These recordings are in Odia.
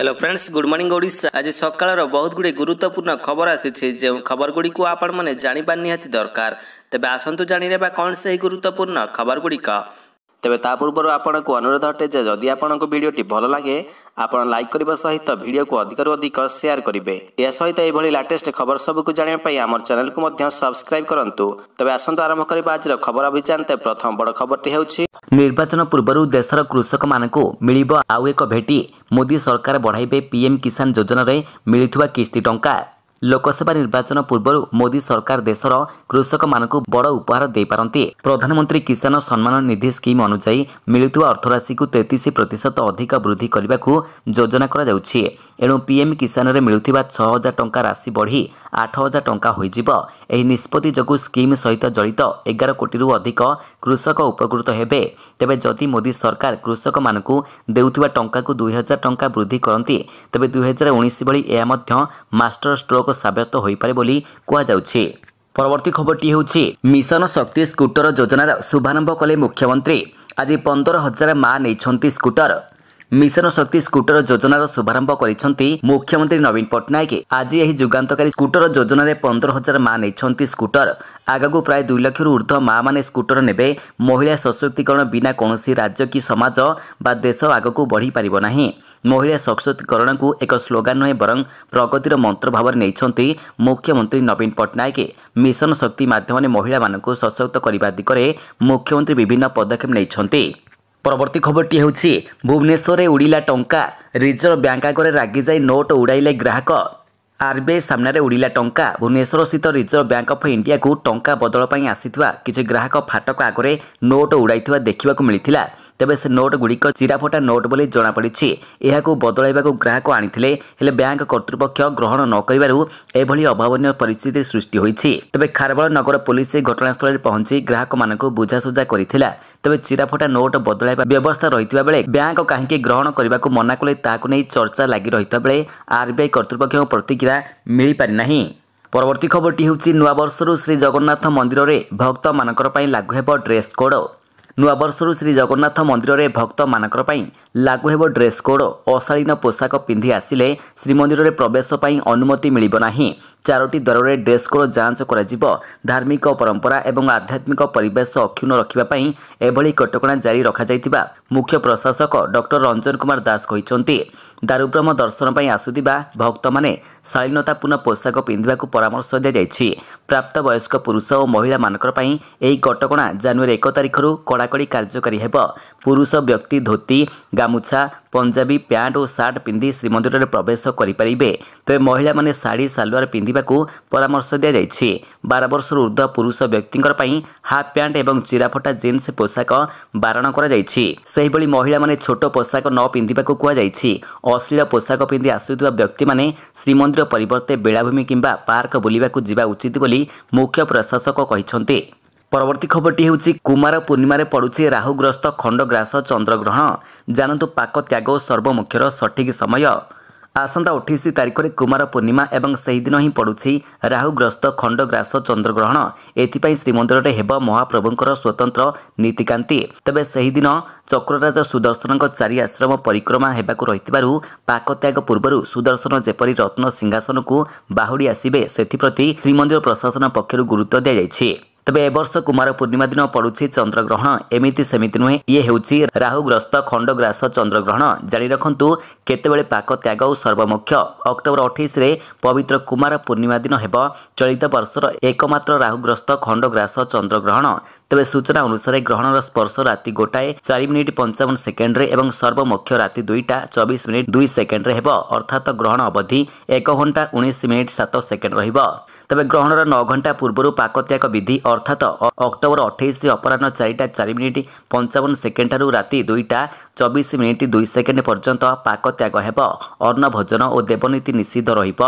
hello friends good morning Odisha আজ সকালের বহুত গুড়ি গুরুত্বপূর্ণ খবর আসিছে যে খবরগুড়ি আপনার জাঁপার নিহতি দরকার তবে আসন্তু জাঁয়া কোণ সেই গুরুত্বপূর্ণ খবরগুড়ি ତେବେ ତା ପୂର୍ବରୁ ଆପଣଙ୍କୁ ଅନୁରୋଧ ଅଟେ ଯେ ଯଦି ଆପଣଙ୍କୁ ଭିଡ଼ିଓଟି ଭଲ ଲାଗେ ଆପଣ ଲାଇକ୍ କରିବା ସହିତ ଭିଡ଼ିଓକୁ ଅଧିକରୁ ଅଧିକ ସେୟାର କରିବେ ଏହା ସହିତ ଏଭଳି ଲାଟେଷ୍ଟ ଖବର ସବୁକୁ ଜାଣିବା ପାଇଁ ଆମର ଚ୍ୟାନେଲକୁ ମଧ୍ୟ ସବସ୍କ୍ରାଇବ୍ କରନ୍ତୁ ତେବେ ଆସନ୍ତୁ ଆରମ୍ଭ କରିବା ଆଜିର ଖବର ଅଭିଯାନ ପ୍ରଥମ ବଡ଼ ଖବରଟି ହେଉଛି ନିର୍ବାଚନ ପୂର୍ବରୁ ଦେଶର କୃଷକମାନଙ୍କୁ ମିଳିବ ଆଉ ଏକ ଭେଟି ମୋଦି ସରକାର ବଢ଼ାଇବେ ପିଏମ୍ କିଷାନ ଯୋଜନାରେ ମିଳିଥିବା କିସ୍ତି ଟଙ୍କା ଲୋକସଭା ନିର୍ବାଚନ ପୂର୍ବରୁ ମୋଦି ସରକାର ଦେଶର କୃଷକମାନଙ୍କୁ ବଡ଼ ଉପହାର ଦେଇପାରନ୍ତି ପ୍ରଧାନମନ୍ତ୍ରୀ କିଷାନ ସମ୍ମାନ ନିଧି ସ୍କିମ୍ ଅନୁଯାୟୀ ମିଳୁଥିବା ଅର୍ଥରାଶିକୁ ତେତିଶ ପ୍ରତିଶତ ଅଧିକ ବୃଦ୍ଧି କରିବାକୁ ଯୋଜନା କରାଯାଉଛି ଏଣୁ ପିଏମ୍ କିଷାନରେ ମିଳୁଥିବା ଛଅ ହଜାର ଟଙ୍କା ରାଶି ବଢ଼ି ଆଠ ହଜାର ଟଙ୍କା ହୋଇଯିବ ଏହି ନିଷ୍ପତ୍ତି ଯୋଗୁଁ ସ୍କିମ୍ ସହିତ ଜଡ଼ିତ ଏଗାର କୋଟିରୁ ଅଧିକ କୃଷକ ଉପକୃତ ହେବେ ତେବେ ଯଦି ମୋଦି ସରକାର କୃଷକମାନଙ୍କୁ ଦେଉଥିବା ଟଙ୍କାକୁ ଦୁଇହଜାର ଟଙ୍କା ବୃଦ୍ଧି କରନ୍ତି ତେବେ ଦୁଇହଜାର ଉଣେଇଶ ଭଳି ଏହା ମଧ୍ୟ ମାଷ୍ଟର ଷ୍ଟ୍ରୋକ୍ ସାବ୍ୟସ୍ତ ହୋଇପାରେ ବୋଲି କୁହାଯାଉଛି ପରବର୍ତ୍ତୀ ଖବରଟି ହେଉଛି ମିଶନ ଶକ୍ତି ସ୍କୁଟର ଯୋଜନାର ଶୁଭାରମ୍ଭ କଲେ ମୁଖ୍ୟମନ୍ତ୍ରୀ ଆଜି ପନ୍ଦର ହଜାର ମା ନେଇଛନ୍ତି ସ୍କୁଟର ମିଶନ ଶକ୍ତି ସ୍କୁଟର ଯୋଜନାର ଶୁଭାରମ୍ଭ କରିଛନ୍ତି ମୁଖ୍ୟମନ୍ତ୍ରୀ ନବୀନ ପଟ୍ଟନାୟକ ଆଜି ଏହି ଯୁଗାନ୍ତକାରୀ ସ୍କୁଟର ଯୋଜନାରେ ପନ୍ଦର ହଜାର ମା ନେଇଛନ୍ତି ସ୍କୁଟର ଆଗକୁ ପ୍ରାୟ ଦୁଇ ଲକ୍ଷରୁ ଉର୍ଦ୍ଧ୍ୱ ମା ମାନେ ସ୍କୁଟର ନେବେ ମହିଳା ସଶକ୍ତିକରଣ ବିନା କୌଣସି ରାଜ୍ୟ କି ସମାଜ ବା ଦେଶ ଆଗକୁ ବଢ଼ିପାରିବ ନାହିଁ ମହିଳା ସଶକ୍ତିକରଣକୁ ଏକ ସ୍ଲୋଗାନ ନୁହେଁ ବରଂ ପ୍ରଗତିର ମନ୍ତ୍ର ଭାବରେ ନେଇଛନ୍ତି ମୁଖ୍ୟମନ୍ତ୍ରୀ ନବୀନ ପଟ୍ଟନାୟକ ମିଶନ ଶକ୍ତି ମାଧ୍ୟମରେ ମହିଳାମାନଙ୍କୁ ସଶକ୍ତ କରିବା ଦିଗରେ ମୁଖ୍ୟମନ୍ତ୍ରୀ ବିଭିନ୍ନ ପଦକ୍ଷେପ ନେଇଛନ୍ତି ପରବର୍ତ୍ତୀ ଖବରଟି ହେଉଛି ଭୁବନେଶ୍ୱରରେ ଉଡ଼ିଲା ଟଙ୍କା ରିଜର୍ଭ ବ୍ୟାଙ୍କ ଆଗରେ ରାଗିଯାଇ ନୋଟ୍ ଉଡ଼ାଇଲେ ଗ୍ରାହକ ଆର୍ବିଆଇ ସାମ୍ନାରେ ଉଡ଼ିଲା ଟଙ୍କା ଭୁବନେଶ୍ୱରସ୍ଥିତ ରିଜର୍ଭ ବ୍ୟାଙ୍କ ଅଫ୍ ଇଣ୍ଡିଆକୁ ଟଙ୍କା ବଦଳ ପାଇଁ ଆସିଥିବା କିଛି ଗ୍ରାହକ ଫାଟକ ଆଗରେ ନୋଟ୍ ଉଡ଼ାଇଥିବା ଦେଖିବାକୁ ମିଳିଥିଲା ତେବେ ସେ ନୋଟ୍ ଗୁଡ଼ିକ ଚିରାଫଟା ନୋଟ୍ ବୋଲି ଜଣାପଡ଼ିଛି ଏହାକୁ ବଦଳାଇବାକୁ ଗ୍ରାହକ ଆଣିଥିଲେ ହେଲେ ବ୍ୟାଙ୍କ କର୍ତ୍ତୃପକ୍ଷ ଗ୍ରହଣ ନ କରିବାରୁ ଏଭଳି ଅଭାବନୀୟ ପରିସ୍ଥିତି ସୃଷ୍ଟି ହୋଇଛି ତେବେ ଖାରବଳ ନଗର ପୋଲିସ ଘଟଣାସ୍ଥଳରେ ପହଞ୍ଚି ଗ୍ରାହକମାନଙ୍କୁ ବୁଝାସୁଝା କରିଥିଲା ତେବେ ଚିରାଫଟା ନୋଟ୍ ବଦଳାଇବା ବ୍ୟବସ୍ଥା ରହିଥିବା ବେଳେ ବ୍ୟାଙ୍କ କାହିଁକି ଗ୍ରହଣ କରିବାକୁ ମନା କଲେ ତାହାକୁ ନେଇ ଚର୍ଚ୍ଚା ଲାଗି ରହିଥିବା ବେଳେ ଆର୍ବିଆଇ କର୍ତ୍ତୃପକ୍ଷଙ୍କ ପ୍ରତିକ୍ରିୟା ମିଳିପାରିନାହିଁ ପରବର୍ତ୍ତୀ ଖବରଟି ହେଉଛି ନୂଆବର୍ଷରୁ ଶ୍ରୀଜଗନ୍ନାଥ ମନ୍ଦିରରେ ଭକ୍ତମାନଙ୍କର ପାଇଁ ଲାଗୁ ହେବ ଡ୍ରେସ୍ କୋଡ଼ ନୂଆବର୍ଷରୁ ଶ୍ରୀଜଗନ୍ନାଥ ମନ୍ଦିରରେ ଭକ୍ତମାନଙ୍କର ପାଇଁ ଲାଗୁ ହେବ ଡ୍ରେସ୍ କୋଡ୍ ଅଶାଳୀନ ପୋଷାକ ପିନ୍ଧି ଆସିଲେ ଶ୍ରୀମନ୍ଦିରରେ ପ୍ରବେଶ ପାଇଁ ଅନୁମତି ମିଳିବ ନାହିଁ ଚାରୋଟି ଦରରେ ଡ୍ରେସ୍ କୋଡ୍ ଯାଞ୍ଚ କରାଯିବ ଧାର୍ମିକ ପରମ୍ପରା ଏବଂ ଆଧ୍ୟାତ୍ମିକ ପରିବେଶ ଅକ୍ଷୁଣ୍ଣ ରଖିବା ପାଇଁ ଏଭଳି କଟକଣା ଜାରି ରଖାଯାଇଥିବା ମୁଖ୍ୟ ପ୍ରଶାସକ ଡକ୍ଟର ରଞ୍ଜନ କୁମାର ଦାସ କହିଛନ୍ତି ଦାରୁବ୍ରହ୍ମ ଦର୍ଶନ ପାଇଁ ଆସୁଥିବା ଭକ୍ତମାନେ ଶାଳୀନତାପୂର୍ଣ୍ଣ ପୋଷାକ ପିନ୍ଧିବାକୁ ପରାମର୍ଶ ଦିଆଯାଇଛି ପ୍ରାପ୍ତ ବୟସ୍କ ପୁରୁଷ ଓ ମହିଳାମାନଙ୍କର ପାଇଁ ଏହି କଟକଣା ଜାନୁଆରୀ ଏକ ତାରିଖରୁ କଡ଼ା କଡ଼ାକଡ଼ି କାର୍ଯ୍ୟକାରୀ ହେବ ପୁରୁଷ ବ୍ୟକ୍ତି ଧୋତି ଗାମୁଛା ପଞ୍ଜାବୀ ପ୍ୟାଣ୍ଟ ଓ ସାର୍ଟ ପିନ୍ଧି ଶ୍ରୀମନ୍ଦିରରେ ପ୍ରବେଶ କରିପାରିବେ ତେବେ ମହିଳାମାନେ ଶାଢ଼ୀ ସାଲୱାର ପିନ୍ଧିବାକୁ ପରାମର୍ଶ ଦିଆଯାଇଛି ବାର ବର୍ଷରୁ ଉର୍ଦ୍ଧ୍ୱ ପୁରୁଷ ବ୍ୟକ୍ତିଙ୍କ ପାଇଁ ହାଫ୍ ପ୍ୟାଣ୍ଟ ଏବଂ ଚିରାଫଟା ଜିନ୍ସ ପୋଷାକ ବାରଣ କରାଯାଇଛି ସେହିଭଳି ମହିଳାମାନେ ଛୋଟ ପୋଷାକ ନ ପିନ୍ଧିବାକୁ କୁହାଯାଇଛି ଅଶ୍ଳୀଳ ପୋଷାକ ପିନ୍ଧି ଆସୁଥିବା ବ୍ୟକ୍ତିମାନେ ଶ୍ରୀମନ୍ଦିର ପରିବର୍ତ୍ତେ ବେଳାଭୂମି କିମ୍ବା ପାର୍କ ବୁଲିବାକୁ ଯିବା ଉଚିତ ବୋଲି ମୁଖ୍ୟ ପ୍ରଶାସକ କହିଛନ୍ତି ପରବର୍ତ୍ତୀ ଖବରଟି ହେଉଛି କୁମାର ପୂର୍ଣ୍ଣିମାରେ ପଡ଼ୁଛି ରାହୁଗ୍ରସ୍ତ ଖଣ୍ଡଗ୍ରାସ ଚନ୍ଦ୍ରଗ୍ରହଣ ଜାଣନ୍ତୁ ପାକ ତ୍ୟାଗ ଓ ସର୍ବମୁଖ୍ୟର ସଠିକ୍ ସମୟ ଆସନ୍ତା ଅଠେଇଶ ତାରିଖରେ କୁମାର ପୂର୍ଣ୍ଣିମା ଏବଂ ସେହିଦିନ ହିଁ ପଡ଼ୁଛି ରାହୁଗ୍ରସ୍ତ ଖଣ୍ଡଗ୍ରାସ ଚନ୍ଦ୍ରଗ୍ରହଣ ଏଥିପାଇଁ ଶ୍ରୀମନ୍ଦିରରେ ହେବ ମହାପ୍ରଭୁଙ୍କର ସ୍ୱତନ୍ତ୍ର ନୀତିକାନ୍ତି ତେବେ ସେହିଦିନ ଚକ୍ରରାଜ ସୁଦର୍ଶନଙ୍କ ଚାରି ଆଶ୍ରମ ପରିକ୍ରମା ହେବାକୁ ରହିଥିବାରୁ ପାକତ୍ୟାଗ ପୂର୍ବରୁ ସୁଦର୍ଶନ ଯେପରି ରତ୍ନ ସିଂହାସନକୁ ବାହୁଡ଼ି ଆସିବେ ସେଥିପ୍ରତି ଶ୍ରୀମନ୍ଦିର ପ୍ରଶାସନ ପକ୍ଷରୁ ଗୁରୁତ୍ୱ ଦିଆଯାଇଛି ତେବେ ଏ ବର୍ଷ କୁମାର ପୂର୍ଣ୍ଣିମା ଦିନ ପଡୁଛି ଚନ୍ଦ୍ରଗ୍ରହଣ ଏମିତି ସେମିତି ନୁହେଁ ଇଏ ହେଉଛି ରାହୁଗ୍ରସ୍ତ ଖଣ୍ଡଗ୍ରାସ ଚନ୍ଦ୍ରଗ୍ରହଣ ଜାଣି ରଖନ୍ତୁ କେତେବେଳେ ପାକ ତ୍ୟାଗ ଓ ସର୍ବମୁଖ୍ୟ ଅକ୍ଟୋବର ଅଠେଇଶରେ ପବିତ୍ର କୁମାର ପୂର୍ଣ୍ଣିମା ଦିନ ହେବ ଚଳିତ ବର୍ଷର ଏକମାତ୍ର ରାହୁଗ୍ରସ୍ତ ଖଣ୍ଡଗ୍ରାସ ଚନ୍ଦ୍ରଗ୍ରହଣ ତେବେ ସୂଚନା ଅନୁସାରେ ଗ୍ରହଣର ସ୍ପର୍ଶ ରାତି ଗୋଟାଏ ଚାରି ମିନିଟ୍ ପଞ୍ଚାବନ ସେକେଣ୍ଡରେ ଏବଂ ସର୍ବମୁଖ୍ୟ ରାତି ଦୁଇଟା ଚବିଶ ମିନିଟ୍ ଦୁଇ ସେକେଣ୍ଡରେ ହେବ ଅର୍ଥାତ୍ ଗ୍ରହଣ ଅବଧି ଏକ ଘଣ୍ଟା ଉଣେଇଶ ମିନିଟ୍ ସାତ ସେକେଣ୍ଡ ରହିବ ତେବେ ଗ୍ରହଣର ନଅ ଘଣ୍ଟା ପୂର୍ବରୁ ପାକତ୍ୟାଗ ବିଧି অর্থাৎ অক্টোবর অঠেইশ অপরাহ্ন চারিটা চারি মিনিট পঞ্চাবন সেকেন্ড ঠার রাতে দুইটা চবিশ মিনিট দুই সেকেন্ড পর্যন্ত পাক ত্যাগ হব অন্ন ভোজন ও দেবনীতি নিষিদ্ধ রহব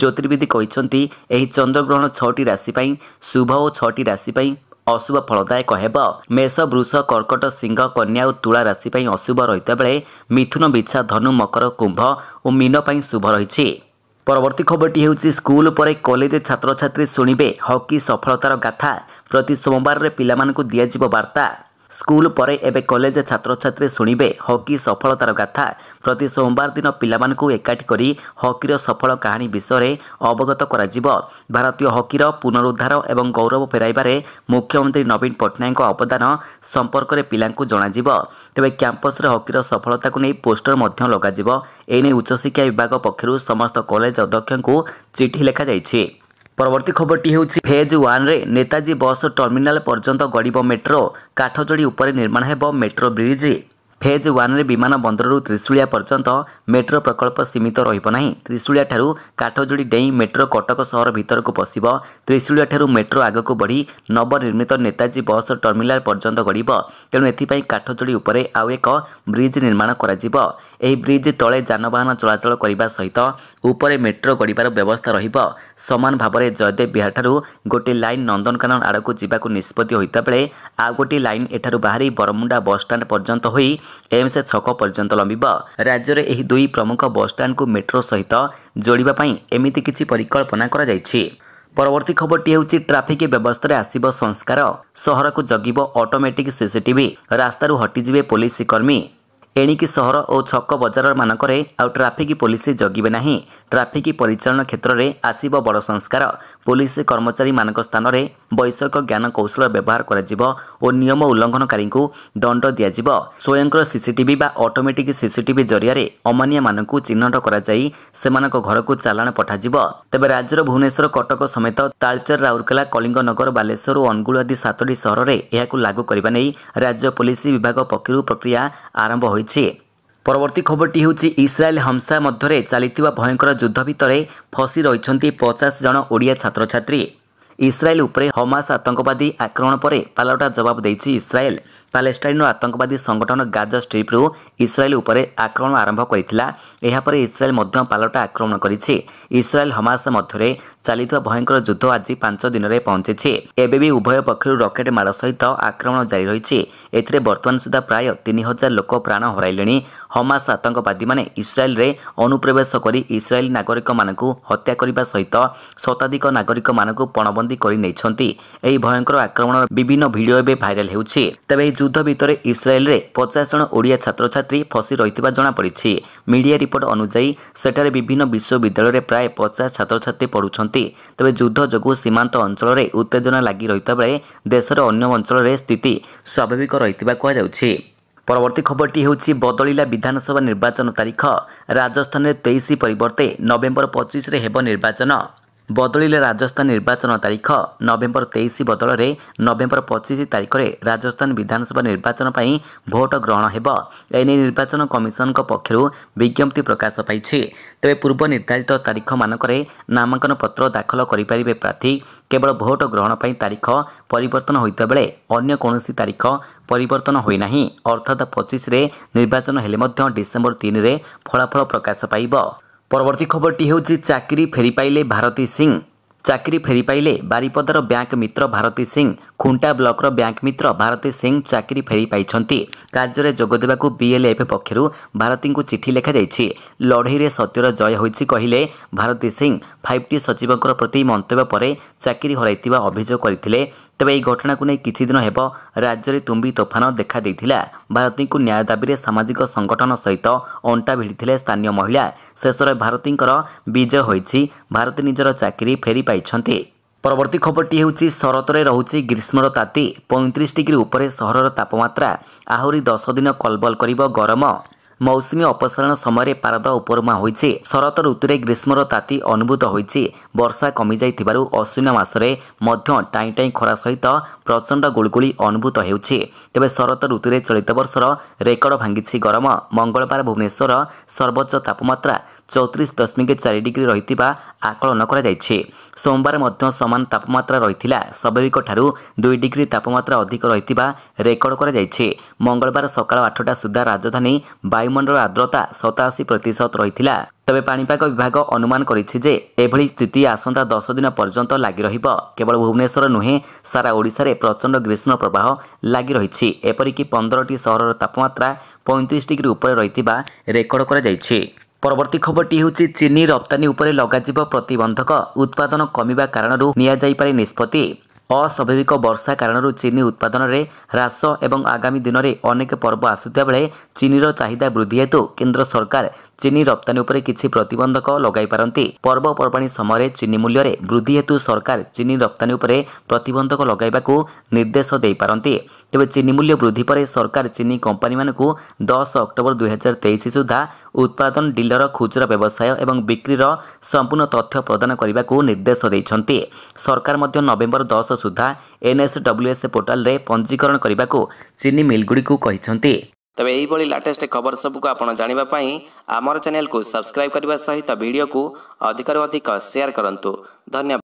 জ্যোতির্বিদ କହିଛନ୍ତି ଏହି ଚନ୍ଦ୍ରଗ୍ରହଣ ଛଅଟି ରାଶି ପାଇଁ ଶୁଭ ଓ ଛଅଟି ରାଶି ପାଇଁ ଅଶୁଭ ଫଳଦାୟକ ହେବ ମେଷ ବୃଷ କର୍କଟ ସିଂହ କନ୍ୟା ଓ ତୁଳା ରାଶି ପାଇଁ ଅଶୁଭ ରହିଥିବା ବେଳେ ମିଥୁନ ବିଛା ଧନୁ ମକର କୁମ୍ଭ ଓ ମୀନ ପାଇଁ ଶୁଭ ରହିଛି ପରବର୍ତ୍ତୀ ଖବରଟି ହେଉଛି ସ୍କୁଲ ପରେ କଲେଜ ଛାତ୍ରଛାତ୍ରୀ ଶୁଣିବେ ହକି ସଫଳତାର ଗାଥା ପ୍ରତି ସୋମବାରରେ ପିଲାମାନଙ୍କୁ ଦିଆଯିବ ବାର୍ତ୍ତା ସ୍କୁଲ ପରେ ଏବେ କଲେଜ ଛାତ୍ରଛାତ୍ରୀ ଶୁଣିବେ ହକି ସଫଳତାର ଗାଥା ପ୍ରତି ସୋମବାର ଦିନ ପିଲାମାନଙ୍କୁ ଏକାଠି କରି ହକିର ସଫଳ କାହାଣୀ ବିଷୟରେ ଅବଗତ କରାଯିବ ଭାରତୀୟ ହକିର ପୁନରୁଦ୍ଧାର ଏବଂ ଗୌରବ ଫେରାଇବାରେ ମୁଖ୍ୟମନ୍ତ୍ରୀ ନବୀନ ପଟ୍ଟନାୟକଙ୍କ ଅବଦାନ ସମ୍ପର୍କରେ ପିଲାଙ୍କୁ ଜଣାଯିବ ତେବେ କ୍ୟାମ୍ପସରେ ହକିର ସଫଳତାକୁ ନେଇ ପୋଷ୍ଟର ମଧ୍ୟ ଲଗାଯିବ ଏନେଇ ଉଚ୍ଚଶିକ୍ଷା ବିଭାଗ ପକ୍ଷରୁ ସମସ୍ତ କଲେଜ ଅଧ୍ୟକ୍ଷଙ୍କୁ ଚିଠି ଲେଖାଯାଇଛି ପରବର୍ତ୍ତୀ ଖବରଟି ହେଉଛି ଫେଜ୍ ୱାନ୍ରେ ନେତାଜୀ ବସ୍ ଟର୍ମିନାଲ୍ ପର୍ଯ୍ୟନ୍ତ ଗଡ଼ିବ ମେଟ୍ରୋ କାଠଯୋଡ଼ି ଉପରେ ନିର୍ମାଣ ହେବ ମେଟ୍ରୋ ବ୍ରିଜ୍ ଫେଜ୍ ୱାନ୍ରେ ବିମାନ ବନ୍ଦରରୁ ତ୍ରିଶୁଳିଆ ପର୍ଯ୍ୟନ୍ତ ମେଟ୍ରୋ ପ୍ରକଳ୍ପ ସୀମିତ ରହିବ ନାହିଁ ତ୍ରିଶୁଳିଆଠାରୁ କାଠଯୋଡ଼ି ଡେଇଁ ମେଟ୍ରୋ କଟକ ସହର ଭିତରକୁ ପଶିବ ତ୍ରିଶୁଳିଆଠାରୁ ମେଟ୍ରୋ ଆଗକୁ ବଢ଼ି ନବନିର୍ମିତ ନେତାଜୀ ବସ୍ ଟର୍ମିନାଲ୍ ପର୍ଯ୍ୟନ୍ତ ଗଡ଼ିବ ତେଣୁ ଏଥିପାଇଁ କାଠଯୋଡ଼ି ଉପରେ ଆଉ ଏକ ବ୍ରିଜ୍ ନିର୍ମାଣ କରାଯିବ ଏହି ବ୍ରିଜ୍ ତଳେ ଯାନବାହନ ଚଳାଚଳ କରିବା ସହିତ ଉପରେ ମେଟ୍ରୋ ଗଡ଼ିବାର ବ୍ୟବସ୍ଥା ରହିବ ସମାନ ଭାବରେ ଜୟଦେବ ବିହାରଠାରୁ ଗୋଟିଏ ଲାଇନ୍ ନନ୍ଦନକାନନ ଆଡ଼କୁ ଯିବାକୁ ନିଷ୍ପତ୍ତି ହୋଇଥିବା ବେଳେ ଆଉ ଗୋଟିଏ ଲାଇନ୍ ଏଠାରୁ ବାହାରି ବରମୁଣ୍ଡା ବସ୍ଷ୍ଟାଣ୍ଡ ପର୍ଯ୍ୟନ୍ତ ହୋଇ ଏମ୍ସ ଛକ ପର୍ଯ୍ୟନ୍ତ ଲମ୍ବିବ ରାଜ୍ୟରେ ଏହି ଦୁଇ ପ୍ରମୁଖ ବସ୍ଷ୍ଟାଣ୍ଡକୁ ମେଟ୍ରୋ ସହିତ ଯୋଡ଼ିବା ପାଇଁ ଏମିତି କିଛି ପରିକଳ୍ପନା କରାଯାଇଛି ପରବର୍ତ୍ତୀ ଖବରଟି ହେଉଛି ଟ୍ରାଫିକ୍ ବ୍ୟବସ୍ଥାରେ ଆସିବ ସଂସ୍କାର ସହରକୁ ଜଗିବ ଅଟୋମେଟିକ୍ ସିସିଟିଭି ରାସ୍ତାରୁ ହଟିଯିବେ ପୋଲିସ କର୍ମୀ ଏଣିକି ସହର ଓ ଛକ ବଜାରମାନଙ୍କରେ ଆଉ ଟ୍ରାଫିକ୍ ପୋଲିସ ଜଗିବେ ନାହିଁ ଟ୍ରାଫିକ୍ ପରିଚାଳନା କ୍ଷେତ୍ରରେ ଆସିବ ବଡ଼ ସଂସ୍କାର ପୋଲିସ କର୍ମଚାରୀମାନଙ୍କ ସ୍ଥାନରେ ବୈଷୟିକ ଜ୍ଞାନକୌଶଳ ବ୍ୟବହାର କରାଯିବ ଓ ନିୟମ ଉଲ୍ଲଙ୍ଘନକାରୀଙ୍କୁ ଦଣ୍ଡ ଦିଆଯିବ ସ୍ୱୟଂକର ସିସିଟିଭି ବା ଅଟୋମେଟିକ୍ ସିସିଟିଭି ଜରିଆରେ ଅମାନିଆମାନଙ୍କୁ ଚିହ୍ନଟ କରାଯାଇ ସେମାନଙ୍କ ଘରକୁ ଚାଲାଣ ପଠାଯିବ ତେବେ ରାଜ୍ୟର ଭୁବନେଶ୍ୱର କଟକ ସମେତ ତାଳଚେର ରାଉରକେଲା କଳିଙ୍ଗନଗର ବାଲେଶ୍ୱର ଓ ଅନୁଗୁଳ ଆଦି ସାତଟି ସହରରେ ଏହାକୁ ଲାଗୁ କରିବା ନେଇ ରାଜ୍ୟ ପୋଲିସ ବିଭାଗ ପକ୍ଷରୁ ପ୍ରକ୍ରିୟା ଆରମ୍ଭ ହୋଇଛି ପରବର୍ତ୍ତୀ ଖବରଟି ହେଉଛି ଇସ୍ରାଏଲ ହମ୍ସା ମଧ୍ୟରେ ଚାଲିଥିବା ଭୟଙ୍କର ଯୁଦ୍ଧ ଭିତରେ ଫସି ରହିଛନ୍ତି ପଚାଶ ଜଣ ଓଡ଼ିଆ ଛାତ୍ରଛାତ୍ରୀ ইসরায়েল উপরে হমাস আতঙ্কবাদী আক্রমণ পরে পাল্টা জবাব দিয়েছে ইসরায়েল ପାଲେଷ୍ଟାଇନ୍ର ଆତଙ୍କବାଦୀ ସଂଗଠନ ଗାଜା ଷ୍ଟ୍ରିପ୍ରୁ ଇସ୍ରାଏଲ୍ ଉପରେ ଆକ୍ରମଣ ଆରମ୍ଭ କରିଥିଲା ଏହାପରେ ଇସ୍ରାଏଲ୍ ମଧ୍ୟ ପାଲଟା ଆକ୍ରମଣ କରିଛି ଇସ୍ରାଏଲ୍ ହମାସ ମଧ୍ୟରେ ଚାଲିଥିବା ଭୟଙ୍କର ଯୁଦ୍ଧ ଆଜି ପାଞ୍ଚ ଦିନରେ ପହଞ୍ଚିଛି ଏବେ ବି ଉଭୟ ପକ୍ଷରୁ ରକେଟ୍ ମାଡ଼ ସହିତ ଆକ୍ରମଣ ଜାରି ରହିଛି ଏଥିରେ ବର୍ତ୍ତମାନ ସୁଦ୍ଧା ପ୍ରାୟ ତିନି ହଜାର ଲୋକ ପ୍ରାଣ ହରାଇଲେଣି ହମାସ ଆତଙ୍କବାଦୀମାନେ ଇସ୍ରାଏଲ୍ରେ ଅନୁପ୍ରବେଶ କରି ଇସ୍ରାଏଲ୍ ନାଗରିକମାନଙ୍କୁ ହତ୍ୟା କରିବା ସହିତ ଶତାଧିକ ନାଗରିକମାନଙ୍କୁ ପଣବନ୍ଦୀ ବନ୍ଦୀ କରିନେଇଛନ୍ତି ଏହି ଭୟଙ୍କର ଆକ୍ରମଣର ବିଭିନ୍ନ ଭିଡ଼ିଓ ଏବେ ଭାଇରାଲ ହେଉଛି ତେବେ ଏହି ଯୁଦ୍ଧ ଭିତରେ ଇସ୍ରାଏଲରେ ପଚାଶ ଜଣ ଓଡ଼ିଆ ଛାତ୍ରଛାତ୍ରୀ ଫସି ରହିଥିବା ଜଣାପଡ଼ିଛି ମିଡ଼ିଆ ରିପୋର୍ଟ ଅନୁଯାୟୀ ସେଠାରେ ବିଭିନ୍ନ ବିଶ୍ୱବିଦ୍ୟାଳୟରେ ପ୍ରାୟ ପଚାଶ ଛାତ୍ରଛାତ୍ରୀ ପଢ଼ୁଛନ୍ତି ତେବେ ଯୁଦ୍ଧ ଯୋଗୁଁ ସୀମାନ୍ତ ଅଞ୍ଚଳରେ ଉତ୍ତେଜନା ଲାଗି ରହିଥିବା ବେଳେ ଦେଶର ଅନ୍ୟ ଅଞ୍ଚଳରେ ସ୍ଥିତି ସ୍ୱାଭାବିକ ରହିଥିବା କୁହାଯାଉଛି পরবর্তী খবরটি হচ্ছে বদলিলা বিধানসভা নির্বাচন তারিখ রাজস্থানের তেইশ পরিবর্তে নভেম্বর পঁচিশে হব নির্বাচন ବଦଳିଲେ ରାଜସ୍ଥାନ ନିର୍ବାଚନ ତାରିଖ ନଭେମ୍ବର ତେଇଶ ବଦଳରେ ନଭେମ୍ବର ପଚିଶ ତାରିଖରେ ରାଜସ୍ଥାନ ବିଧାନସଭା ନିର୍ବାଚନ ପାଇଁ ଭୋଟ ଗ୍ରହଣ ହେବ ଏନେଇ ନିର୍ବାଚନ କମିଶନଙ୍କ ପକ୍ଷରୁ ବିଜ୍ଞପ୍ତି ପ୍ରକାଶ ପାଇଛି ତେବେ ପୂର୍ବ ନିର୍ଦ୍ଧାରିତ ତାରିଖମାନଙ୍କରେ ନାମାଙ୍କନ ପତ୍ର ଦାଖଲ କରିପାରିବେ ପ୍ରାର୍ଥୀ କେବଳ ଭୋଟ ଗ୍ରହଣ ପାଇଁ ତାରିଖ ପରିବର୍ତ୍ତନ ହୋଇଥିବାବେଳେ ଅନ୍ୟ କୌଣସି ତାରିଖ ପରିବର୍ତ୍ତନ ହୋଇନାହିଁ ଅର୍ଥାତ୍ ପଚିଶରେ ନିର୍ବାଚନ ହେଲେ ମଧ୍ୟ ଡିସେମ୍ବର ତିନିରେ ଫଳାଫଳ ପ୍ରକାଶ ପାଇବ ପରବର୍ତ୍ତୀ ଖବରଟି ହେଉଛି ଚାକିରି ଫେରିପାଇଲେ ଭାରତୀ ସିଂ ଚାକିରି ଫେରିପାଇଲେ ବାରିପଦାର ବ୍ୟାଙ୍କ ମିତ୍ର ଭାରତୀ ସିଂ ଖୁଣ୍ଟା ବ୍ଲକର ବ୍ୟାଙ୍କ ମିତ୍ର ଭାରତୀ ସିଂ ଚାକିରି ଫେରିପାଇଛନ୍ତି କାର୍ଯ୍ୟରେ ଯୋଗ ଦେବାକୁ ବିଏଲ୍ଏଫ୍ ପକ୍ଷରୁ ଭାରତୀଙ୍କୁ ଚିଠି ଲେଖାଯାଇଛି ଲଢ଼େଇରେ ସତ୍ୟର ଜୟ ହୋଇଛି କହିଲେ ଭାରତୀ ସିଂ ଫାଇଭ୍ ଟି ସଚିବଙ୍କର ପ୍ରତି ମନ୍ତବ୍ୟ ପରେ ଚାକିରି ହରାଇଥିବା ଅଭିଯୋଗ କରିଥିଲେ ତେବେ ଏହି ଘଟଣାକୁ ନେଇ କିଛି ଦିନ ହେବ ରାଜ୍ୟରେ ତୁମ୍ବି ତୋଫାନ ଦେଖାଦେଇଥିଲା ଭାରତୀଙ୍କୁ ନ୍ୟାୟ ଦାବିରେ ସାମାଜିକ ସଂଗଠନ ସହିତ ଅଣ୍ଟା ଭିଡ଼ିଥିଲେ ସ୍ଥାନୀୟ ମହିଳା ଶେଷରେ ଭାରତୀଙ୍କର ବିଜୟ ହୋଇଛି ଭାରତୀ ନିଜର ଚାକିରି ଫେରିପାଇଛନ୍ତି ପରବର୍ତ୍ତୀ ଖବରଟି ହେଉଛି ଶରତରେ ରହୁଛି ଗ୍ରୀଷ୍ମର ତାତି ପଇଁତିରିଶ ଡିଗ୍ରୀ ଉପରେ ସହରର ତାପମାତ୍ରା ଆହୁରି ଦଶ ଦିନ କଲବଲ କରିବ ଗରମ ମୌସୁମୀ ଅପସାରଣ ସମୟରେ ପାରଦ ଉପରମା ହୋଇଛି ଶରତ ଋତୁରେ ଗ୍ରୀଷ୍ମର ତାତି ଅନୁଭୂତ ହୋଇଛି ବର୍ଷା କମିଯାଇଥିବାରୁ ଅଶ୍ୱିନ ମାସରେ ମଧ୍ୟ ଟାଇଁ ଟାଇଁ ଖରା ସହିତ ପ୍ରଚଣ୍ଡ ଗୁଳୁଗୁଳି ଅନୁଭୂତ ହେଉଛି ତେବେ ଶରତ ଋତୁରେ ଚଳିତ ବର୍ଷର ରେକର୍ଡ ଭାଙ୍ଗିଛି ଗରମ ମଙ୍ଗଳବାର ଭୁବନେଶ୍ୱର ସର୍ବୋଚ୍ଚ ତାପମାତ୍ରା ଚଉତିରିଶ ଦଶମିକ ଚାରି ଡିଗ୍ରୀ ରହିଥିବା ଆକଳନ କରାଯାଇଛି ସୋମବାର ମଧ୍ୟ ସମାନ ତାପମାତ୍ରା ରହିଥିଲା ସ୍ୱାଭାବିକଠାରୁ ଦୁଇ ଡିଗ୍ରୀ ତାପମାତ୍ରା ଅଧିକ ରହିଥିବା ରେକର୍ଡ କରାଯାଇଛି ମଙ୍ଗଳବାର ସକାଳ ଆଠଟା ସୁଦ୍ଧା ରାଜଧାନୀ ବାୟୁ ବାୟୁମଣ୍ଡଳ ଆର୍ଦ୍ରତା ସତାଅଶୀ ପ୍ରତିଶତ ରହିଥିଲା ତେବେ ପାଣିପାଗ ବିଭାଗ ଅନୁମାନ କରିଛି ଯେ ଏଭଳି ସ୍ଥିତି ଆସନ୍ତା ଦଶ ଦିନ ପର୍ଯ୍ୟନ୍ତ ଲାଗି ରହିବ କେବଳ ଭୁବନେଶ୍ୱର ନୁହେଁ ସାରା ଓଡ଼ିଶାରେ ପ୍ରଚଣ୍ଡ ଗ୍ରୀଷ୍ମ ପ୍ରବାହ ଲାଗି ରହିଛି ଏପରିକି ପନ୍ଦରଟି ସହରର ତାପମାତ୍ରା ପଇଁତିରିଶ ଡିଗ୍ରୀ ଉପରେ ରହିଥିବା ରେକର୍ଡ କରାଯାଇଛି ପରବର୍ତ୍ତୀ ଖବରଟି ହେଉଛି ଚିନି ରପ୍ତାନୀ ଉପରେ ଲଗାଯିବ ପ୍ରତିବନ୍ଧକ ଉତ୍ପାଦନ କମିବା କାରଣରୁ ନିଆଯାଇପାରେ ନିଷ୍ପତ୍ତି ଅସ୍ୱାଭାବିକ ବର୍ଷା କାରଣରୁ ଚିନି ଉତ୍ପାଦନରେ ହ୍ରାସ ଏବଂ ଆଗାମୀ ଦିନରେ ଅନେକ ପର୍ବ ଆସୁଥିବା ବେଳେ ଚିନିର ଚାହିଦା ବୃଦ୍ଧି ହେତୁ କେନ୍ଦ୍ର ସରକାର ଚିନି ରପ୍ତାନୀ ଉପରେ କିଛି ପ୍ରତିବନ୍ଧକ ଲଗାଇପାରନ୍ତି ପର୍ବପର୍ବାଣି ସମୟରେ ଚିନି ମୂଲ୍ୟରେ ବୃଦ୍ଧି ହେତୁ ସରକାର ଚିନି ରପ୍ତାନୀ ଉପରେ ପ୍ରତିବନ୍ଧକ ଲଗାଇବାକୁ ନିର୍ଦ୍ଦେଶ ଦେଇପାରନ୍ତି ତେବେ ଚିନି ମୂଲ୍ୟ ବୃଦ୍ଧି ପରେ ସରକାର ଚିନି କମ୍ପାନୀମାନଙ୍କୁ ଦଶ ଅକ୍ଟୋବର ଦୁଇହଜାର ତେଇଶ ସୁଦ୍ଧା ଉତ୍ପାଦନ ଡିଲର ଖୁଚୁରା ବ୍ୟବସାୟ ଏବଂ ବିକ୍ରିର ସମ୍ପୂର୍ଣ୍ଣ ତଥ୍ୟ ପ୍ରଦାନ କରିବାକୁ ନିର୍ଦ୍ଦେଶ ଦେଇଛନ୍ତି ସରକାର ମଧ୍ୟ ନଭେମ୍ବର ଦଶ ସୁଦ୍ଧା ଏନ୍ଏସ୍ଡବ୍ଲ୍ୟୁଏସ୍ ପୋର୍ଟାଲରେ ପଞ୍ଜୀକରଣ କରିବାକୁ ଚିନି ମିଲ୍ଗୁଡ଼ିକୁ କହିଛନ୍ତି ତେବେ ଏହିଭଳି ଲାଟେଷ୍ଟ ଖବର ସବୁକୁ ଆପଣ ଜାଣିବା ପାଇଁ ଆମର ଚ୍ୟାନେଲକୁ ସବସ୍କ୍ରାଇବ୍ କରିବା ସହିତ ଭିଡ଼ିଓକୁ ଅଧିକରୁ ଅଧିକ ସେୟାର କରନ୍ତୁ ଧନ୍ୟବାଦ